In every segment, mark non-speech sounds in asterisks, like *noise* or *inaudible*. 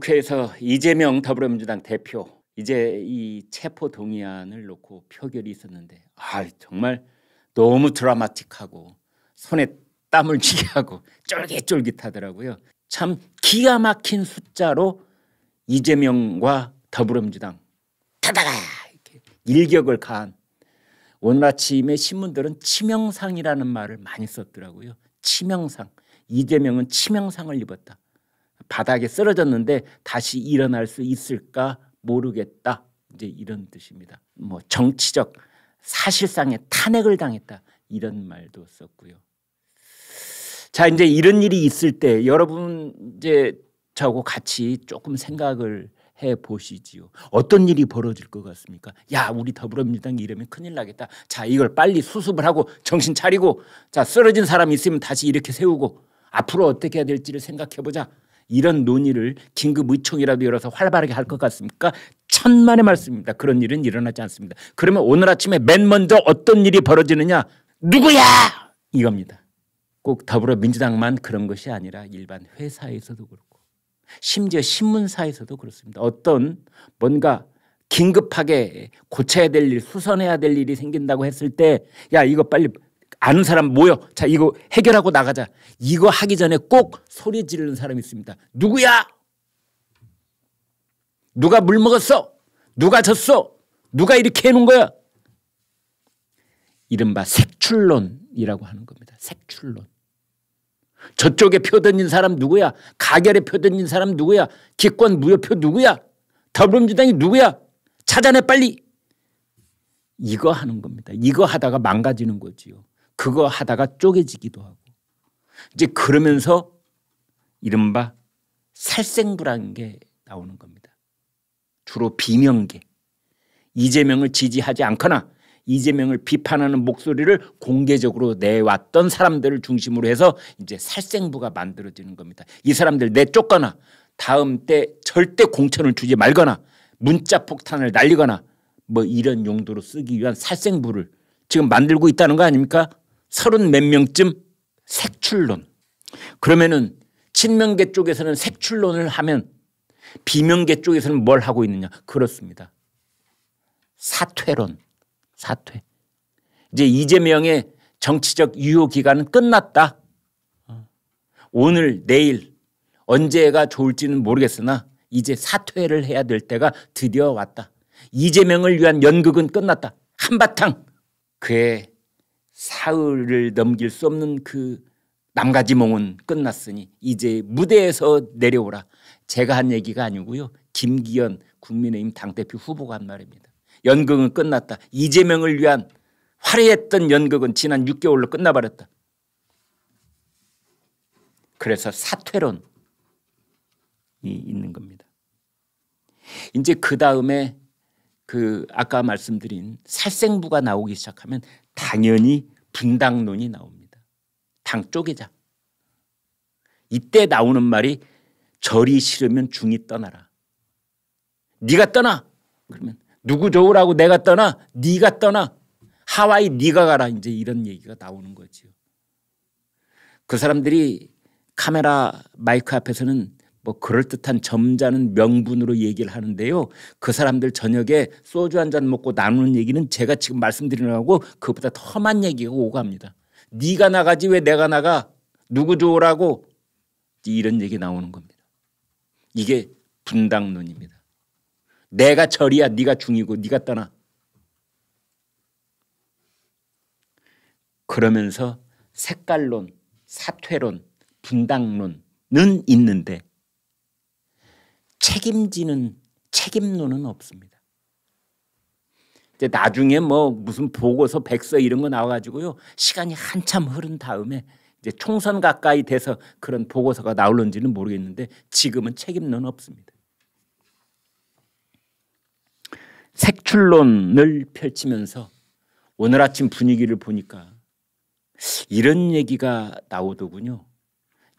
국회에서 이재명 더불어민주당 대표 이제 이 체포 동의안을 놓고 표결이 있었는데 아 정말 너무 드라마틱하고 손에 땀을 쥐게 하고 쫄깃쫄깃하더라고요. 참 기가 막힌 숫자로 이재명과 더불어민주당 타다가 이렇게 일격을 가한 오늘 아침에 신문들은 치명상이라는 말을 많이 썼더라고요. 치명상 이재명은 치명상을 입었다. 바닥에 쓰러졌는데 다시 일어날 수 있을까 모르겠다. 이제 이런 뜻입니다. 뭐 정치적 사실상의 탄핵을 당했다. 이런 말도 썼고요. 자, 이제 이런 일이 있을 때 여러분 이제 저하고 같이 조금 생각을 해 보시지요. 어떤 일이 벌어질 것 같습니까? 야, 우리 더불어민주당 이러면 큰일 나겠다. 자, 이걸 빨리 수습을 하고 정신 차리고 자, 쓰러진 사람이 있으면 다시 이렇게 세우고 앞으로 어떻게 해야 될지를 생각해 보자. 이런 논의를 긴급 의총이라도 열어서 활발하게 할 것 같습니까? 천만의 말씀입니다. 그런 일은 일어나지 않습니다. 그러면 오늘 아침에 맨 먼저 어떤 일이 벌어지느냐? 누구야? 이겁니다. 꼭 더불어민주당만 그런 것이 아니라 일반 회사에서도 그렇고 심지어 신문사에서도 그렇습니다. 어떤 뭔가 긴급하게 고쳐야 될 일, 수선해야 될 일이 생긴다고 했을 때야 이거 빨리 아는 사람 모여. 자, 이거 해결하고 나가자. 이거 하기 전에 꼭 소리 지르는 사람이 있습니다. 누구야? 누가 물 먹었어? 누가 졌어? 누가 이렇게 해놓은 거야? 이른바 색출론이라고 하는 겁니다. 색출론. 저쪽에 표 던진 사람 누구야? 가결에 표 던진 사람 누구야? 기권 무효표 누구야? 더불어민주당이 누구야? 찾아내 빨리. 이거 하는 겁니다. 이거 하다가 망가지는 거지요. 그거 하다가 쪼개지기도 하고 이제 그러면서 이른바 살생부라는 게 나오는 겁니다. 주로 비명계 이재명을 지지하지 않거나 이재명을 비판하는 목소리를 공개적으로 내왔던 사람들을 중심으로 해서 이제 살생부가 만들어지는 겁니다. 이 사람들 내쫓거나 다음 때 절대 공천을 주지 말거나 문자 폭탄을 날리거나 뭐 이런 용도로 쓰기 위한 살생부를 지금 만들고 있다는 거 아닙니까? 서른 몇 명쯤 색출론. 그러면은 친명계 쪽에서는 색출론을 하면 비명계 쪽에서는 뭘 하고 있느냐. 그렇습니다. 사퇴론. 사퇴. 이제 이재명의 정치적 유효 기간은 끝났다. 오늘 내일 언제가 좋을지는 모르겠으나 이제 사퇴를 해야 될 때가 드디어 왔다. 이재명을 위한 연극은 끝났다. 한바탕 그의 사흘을 넘길 수 없는 그 남가지몽은 끝났으니 이제 무대에서 내려오라. 제가 한 얘기가 아니고요. 김기현 국민의힘 당대표 후보가 한 말입니다. 연극은 끝났다. 이재명을 위한 화려했던 연극은 지난 6개월로 끝나버렸다. 그래서 사퇴론이 있는 겁니다. 이제 그 다음에 그 아까 말씀드린 살생부가 나오기 시작하면 당연히 분당론이 나옵니다. 당 쪼개자. 이때 나오는 말이 절이 싫으면 중이 떠나라. 네가 떠나. 그러면 누구 좋으라고 내가 떠나. 네가 떠나. 하와이 네가 가라. 이제 이런 얘기가 나오는 거지요. 그 사람들이 카메라 마이크 앞에서는 뭐 그럴듯한 점잖은 명분으로 얘기를 하는데요. 그 사람들 저녁에 소주 한 잔 먹고 나누는 얘기는 제가 지금 말씀드리느하고 그보다 것 험한 얘기가 오갑니다. 고 네가 나가지 왜 내가 나가? 누구 좋으라고? 이런 얘기 나오는 겁니다. 이게 분당론입니다. 내가 절이야 네가 중이고 네가 떠나. 그러면서 색깔론, 사퇴론, 분당론은 있는데 책임지는 책임론은 없습니다. 이제 나중에 뭐 무슨 보고서 백서 이런 거 나와가지고요 시간이 한참 흐른 다음에 이제 총선 가까이 돼서 그런 보고서가 나올는지는 모르겠는데 지금은 책임론 없습니다. 색출론을 펼치면서 오늘 아침 분위기를 보니까 이런 얘기가 나오더군요.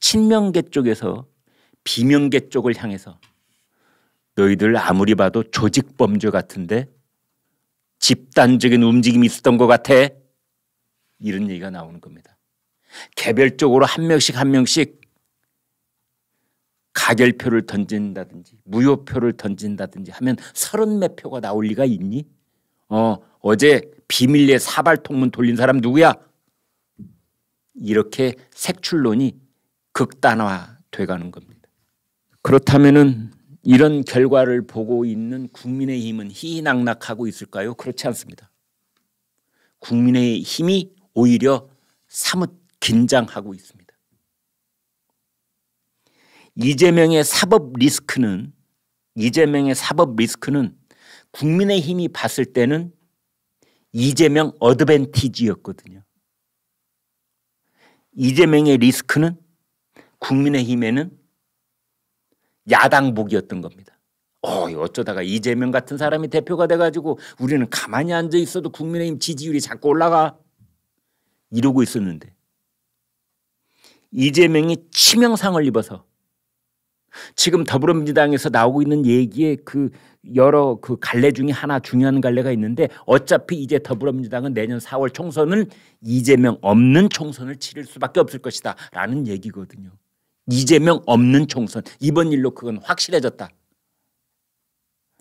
친명계 쪽에서 비명계 쪽을 향해서 너희들 아무리 봐도 조직 범죄 같은데 집단적인 움직임이 있었던 것 같아. 이런 얘기가 나오는 겁니다. 개별적으로 한 명씩 한 명씩 가결표를 던진다든지 무효표를 던진다든지 하면 서른 몇 표가 나올 리가 있니? 어, 어제 비밀리에 사발통문 돌린 사람 누구야? 이렇게 색출론이 극단화 돼가는 겁니다. 그렇다면은 이런 결과를 보고 있는 국민의힘은 희낙낙하고 있을까요? 그렇지 않습니다. 국민의 힘이 오히려 사뭇 긴장하고 있습니다. 이재명의 사법 리스크는 이재명의 사법 리스크는 국민의 힘이 봤을 때는 이재명 어드밴티지였거든요. 이재명의 리스크는 국민의 힘에는 야당복이었던 겁니다. 어, 어쩌다가 이재명 같은 사람이 대표가 돼가지고 우리는 가만히 앉아 있어도 국민의힘 지지율이 자꾸 올라가 이러고 있었는데 이재명이 치명상을 입어서 지금 더불어민주당에서 나오고 있는 얘기에 그 여러 그 갈래 중에 하나 중요한 갈래가 있는데 어차피 이제 더불어민주당은 내년 4월 총선을 이재명 없는 총선을 치를 수밖에 없을 것이다 라는 얘기거든요. 이재명 없는 총선 이번 일로 그건 확실해졌다.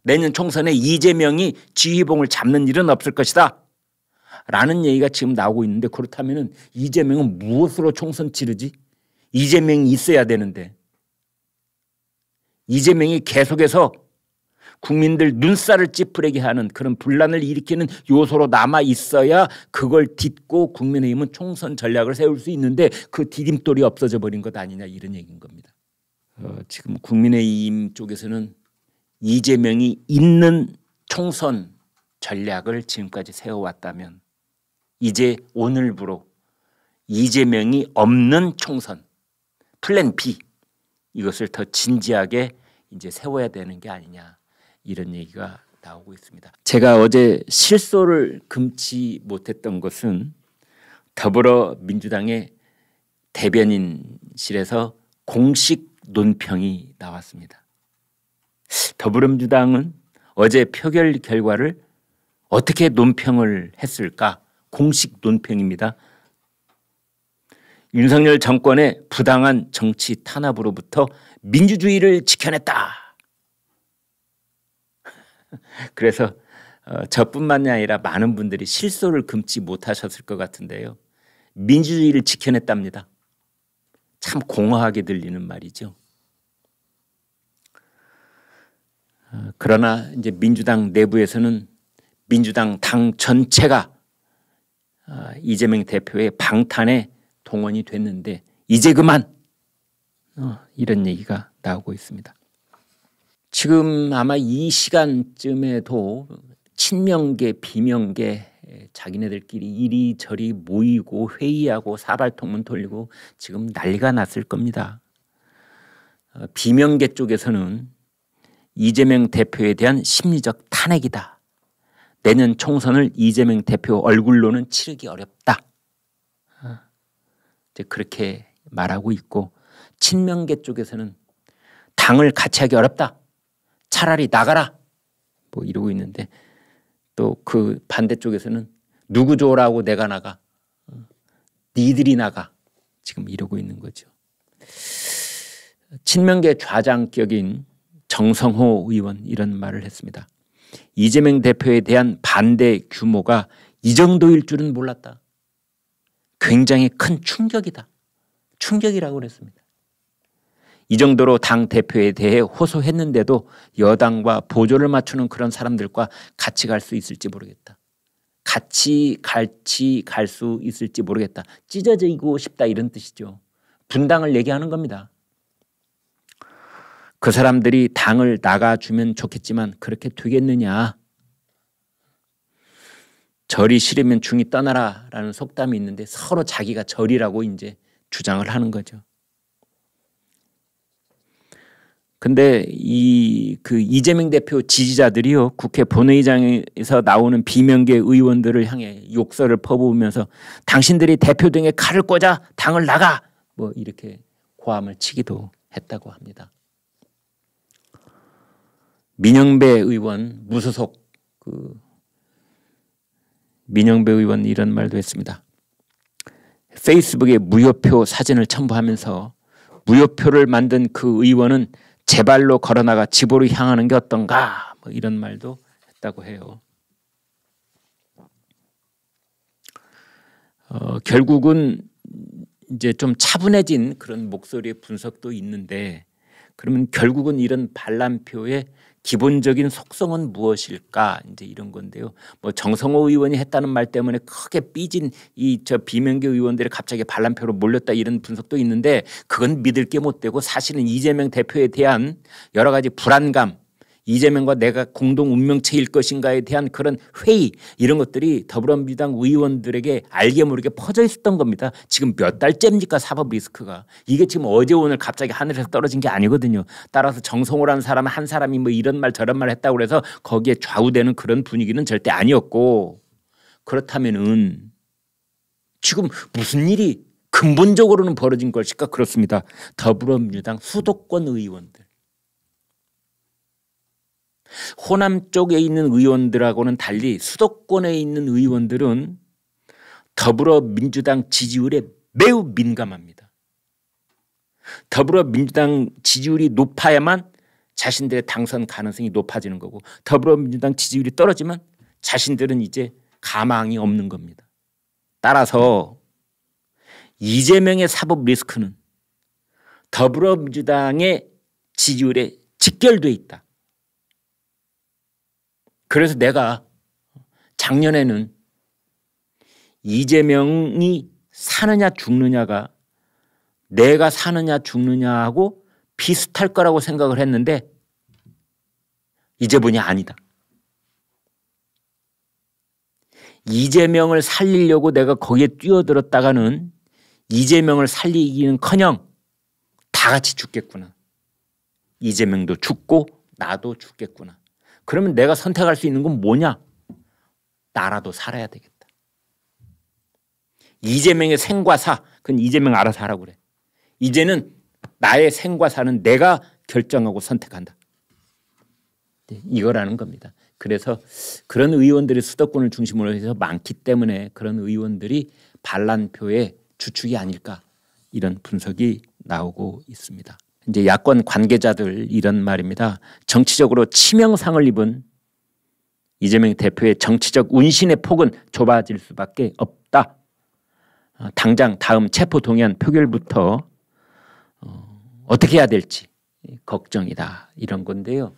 내년 총선에 이재명이 지휘봉을 잡는 일은 없을 것이다. 라는 얘기가 지금 나오고 있는데 그렇다면 이재명은 무엇으로 총선 치르지? 이재명이 있어야 되는데 이재명이 계속해서 국민들 눈살을 찌푸리게 하는 그런 분란을 일으키는 요소로 남아 있어야 그걸 딛고 국민의힘은 총선 전략을 세울 수 있는데 그 디딤돌이 없어져 버린 것 아니냐 이런 얘기인 겁니다. 어, 지금 국민의힘 쪽에서는 이재명이 있는 총선 전략을 지금까지 세워왔다면 이제 오늘부로 이재명이 없는 총선 플랜 B 이것을 더 진지하게 이제 세워야 되는 게 아니냐 이런 얘기가 나오고 있습니다. 제가 어제 실소를 금치 못했던 것은 더불어민주당의 대변인실에서 공식 논평이 나왔습니다. 더불어민주당은 어제 표결 결과를 어떻게 논평을 했을까? 공식 논평입니다. 윤석열 정권의 부당한 정치 탄압으로부터 민주주의를 지켜냈다. *laughs* 그래서 어, 저뿐만이 아니라 많은 분들이 실소를 금치 못하셨을 것 같은데요. 민주주의를 지켜냈답니다. 참 공허하게 들리는 말이죠. 어, 그러나 이제 민주당 내부에서는 민주당 당 전체가 어, 이재명 대표의 방탄에 동원이 됐는데 이제 그만 이런 얘기가 나오고 있습니다. 지금 아마 이 시간쯤에도 친명계 비명계 자기네들끼리 이리저리 모이고 회의하고 사발통문 돌리고 지금 난리가 났을 겁니다. 어, 비명계 쪽에서는 이재명 대표에 대한 심리적 탄핵이다. 내년 총선을 이재명 대표 얼굴로는 치르기 어렵다. 어, 이제 그렇게 말하고 있고 친명계 쪽에서는 당을 같이 하기 어렵다. 차라리 나가라. 뭐 이러고 있는데 또 그 반대쪽에서는 누구 줘라고 내가 나가. 니들이 나가. 지금 이러고 있는 거죠. 친명계 좌장격인 정성호 의원 이런 말을 했습니다. 이재명 대표에 대한 반대 규모가 이 정도일 줄은 몰랐다. 굉장히 큰 충격이다. 충격이라고 그랬습니다. 이 정도로 당 대표에 대해 호소했는데도 여당과 보조를 맞추는 그런 사람들과 같이 갈 수 있을지 모르겠다. 같이 갈지 갈 수 있을지 모르겠다. 찢어지고 싶다 이런 뜻이죠. 분당을 얘기하는 겁니다. 그 사람들이 당을 나가주면 좋겠지만 그렇게 되겠느냐. 절이 싫으면 중이 떠나라 라는 속담이 있는데 서로 자기가 절이라고 이제 주장을 하는 거죠. 근데 이 그 이재명 대표 지지자들이요 국회 본회의장에서 나오는 비명계 의원들을 향해 욕설을 퍼부으면서 당신들이 대표 등에 칼을 꽂아 당을 나가 뭐 이렇게 고함을 치기도 했다고 합니다. 민영배 의원 무소속 그 민영배 의원 이런 말도 했습니다. 페이스북에 무효표 사진을 첨부하면서 무효표를 만든 그 의원은 제 발로 걸어나가 집으로 향하는 게 어떤가 뭐 이런 말도 했다고 해요. 어, 결국은 이제 좀 차분해진 그런 목소리의 분석도 있는데 그러면 결국은 이런 반란표의 기본적인 속성은 무엇일까 이제 이런 건데요. 뭐 정성호 의원이 했다는 말 때문에 크게 삐진 이 저 비명계 의원들이 갑자기 반란표로 몰렸다 이런 분석도 있는데 그건 믿을 게 못 되고 사실은 이재명 대표에 대한 여러 가지 불안감 이재명과 내가 공동 운명체일 것인가에 대한 그런 회의 이런 것들이 더불어민주당 의원들에게 알게 모르게 퍼져 있었던 겁니다. 지금 몇 달째입니까 사법 리스크가. 이게 지금 어제 오늘 갑자기 하늘에서 떨어진 게 아니거든요. 따라서 정성호라는 사람 한 사람이 뭐 이런 말 저런 말 했다고 그래서 거기에 좌우되는 그런 분위기는 절대 아니었고 그렇다면은 지금 무슨 일이 근본적으로는 벌어진 것일까 그렇습니다. 더불어민주당 수도권 의원들 호남 쪽에 있는 의원들하고는 달리 수도권에 있는 의원들은 더불어민주당 지지율에 매우 민감합니다. 더불어민주당 지지율이 높아야만 자신들의 당선 가능성이 높아지는 거고 더불어민주당 지지율이 떨어지면 자신들은 이제 가망이 없는 겁니다. 따라서 이재명의 사법 리스크는 더불어민주당의 지지율에 직결돼 있다. 그래서 내가 작년에는 이재명이 사느냐 죽느냐가 내가 사느냐 죽느냐하고 비슷할 거라고 생각을 했는데 이제 보니 아니다. 이재명을 살리려고 내가 거기에 뛰어들었다가는 이재명을 살리기는 커녕 다 같이 죽겠구나. 이재명도 죽고 나도 죽겠구나. 그러면 내가 선택할 수 있는 건 뭐냐? 나라도 살아야 되겠다. 이재명의 생과 사, 그건 이재명 알아서 하라고 그래. 이제는 나의 생과 사는 내가 결정하고 선택한다. 네, 이거라는 겁니다. 그래서 그런 의원들이 수도권을 중심으로 해서 많기 때문에 그런 의원들이 반란표의 주축이 아닐까 이런 분석이 나오고 있습니다. 이제 야권 관계자들 이런 말입니다. 정치적으로 치명상을 입은 이재명 대표의 정치적 운신의 폭은 좁아질 수밖에 없다. 어, 당장 다음 체포 동의안 표결부터 어, 어떻게 해야 될지 걱정이다 이런 건데요.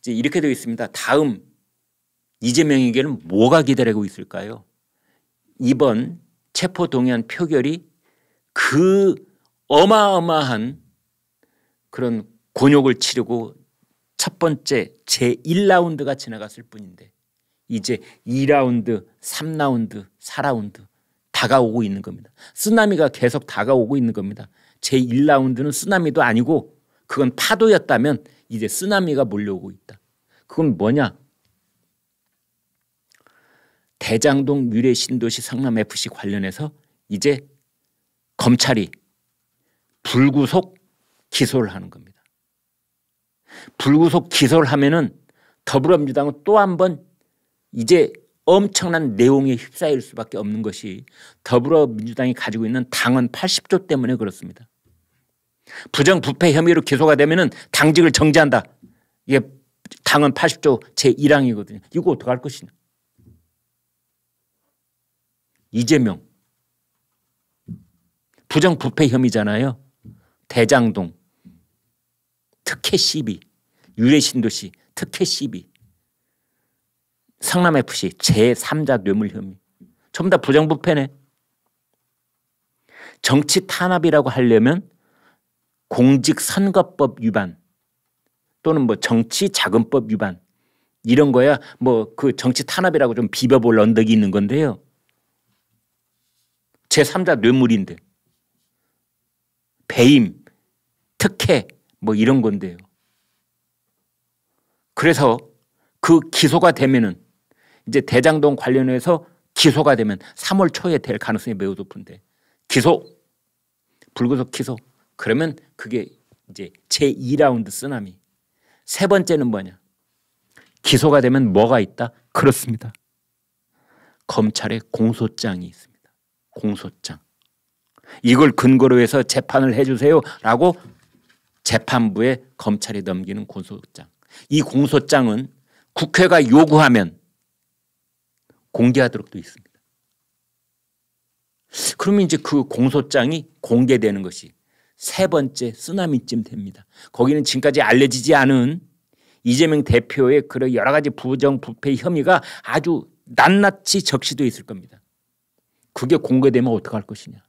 이제 이렇게 되어 있습니다. 다음 이재명에게는 뭐가 기다리고 있을까요? 이번 체포 동의안 표결이 그 어마어마한 그런 곤욕을 치르고 첫 번째 제1라운드가 지나갔을 뿐인데 이제 2라운드, 3라운드, 4라운드 다가오고 있는 겁니다. 쓰나미가 계속 다가오고 있는 겁니다. 제1라운드는 쓰나미도 아니고 그건 파도였다면 이제 쓰나미가 몰려오고 있다. 그건 뭐냐? 대장동 유래 신도시 성남 FC 관련해서 이제 검찰이 불구속 기소를 하는 겁니다. 불구속 기소를 하면은 더불어민주당은 또 한 번 이제 엄청난 내용에 휩싸일 수밖에 없는 것이 더불어민주당이 가지고 있는 당헌 80조 때문에 그렇습니다. 부정부패 혐의로 기소가 되면은 당직을 정지한다. 이게 당헌 80조 제1항이거든요. 이거 어떻게 할 것이냐. 이재명 부정부패 혐의잖아요. 대장동 특혜 12. 유래신도 시 특혜 12. 성남FC 제3자 뇌물 혐의. 전부 다 부정부패네. 정치 탄압이라고 하려면 공직선거법 위반 또는 뭐 정치자금법 위반 이런 거야 뭐 그 정치 탄압이라고 좀 비벼볼 언덕이 있는 건데요. 제3자 뇌물인데 배임, 특혜 뭐 이런 건데요. 그래서 그 기소가 되면은 이제 대장동 관련해서 기소가 되면 3월 초에 될 가능성이 매우 높은데 기소 불구속 기소 그러면 그게 이제 제2라운드 쓰나미 세 번째는 뭐냐 기소가 되면 뭐가 있다 그렇습니다 검찰의 공소장이 있습니다 공소장 이걸 근거로 해서 재판을 해주세요라고 재판부에 검찰이 넘기는 공소장. 이 공소장은 국회가 요구하면 공개하도록 되어 있습니다. 그러면 이제 그 공소장이 공개되는 것이 세 번째 쓰나미쯤 됩니다. 거기는 지금까지 알려지지 않은 이재명 대표의 그런 여러 가지 부정부패 혐의가 아주 낱낱이 적시되어 있을 겁니다. 그게 공개되면 어떡할 것이냐.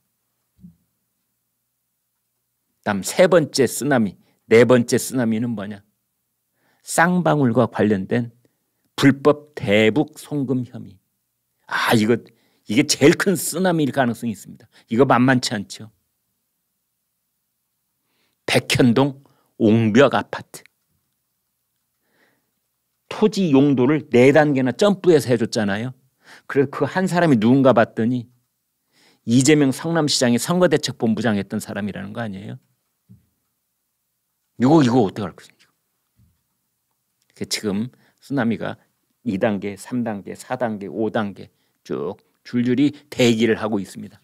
다음 세 번째 쓰나미, 네 번째 쓰나미는 뭐냐? 쌍방울과 관련된 불법 대북 송금 혐의. 아, 이거 이게 제일 큰 쓰나미일 가능성이 있습니다. 이거 만만치 않죠. 백현동 옹벽 아파트. 토지 용도를 네단계나 점프해서 해줬잖아요. 그래서 그 한 사람이 누군가 봤더니 이재명 성남시장이 선거대책본부장 했던 사람이라는 거 아니에요. 이거 이거 어떻게 할 것이냐 지금 쓰나미가 2단계, 3단계, 4단계, 5단계 쭉 줄줄이 대기를 하고 있습니다.